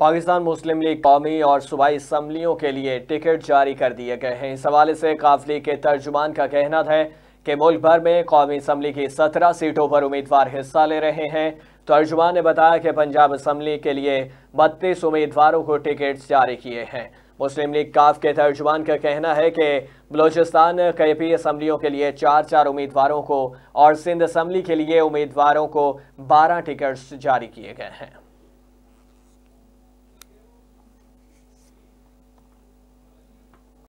पाकिस्तान मुस्लिम league कौमी और सूबाई इसम्बलियों के लिए टिकट जारी कर दिए गए हैं इस हवाले से काफली के तर्जुमान का कहना था कि मुल्क भर में कौमी इसम्बली की सत्रह सीटों पर उम्मीदवार हिस्सा ले रहे हैं तर्जुमान ने बताया कि पंजाब इसम्बली के लिए बत्तीस उम्मीदवारों को टिकट जारी किए हैं मुस्लिम लीग काफ के तर्जुमान का कहना है कि बलूचिस्तान कैपी असम्बलियों के लिए चार चार उम्मीदवारों को और सिंध असम्बली के लिए उम्मीदवारों को बारह टिकट्स जारी किए गए हैं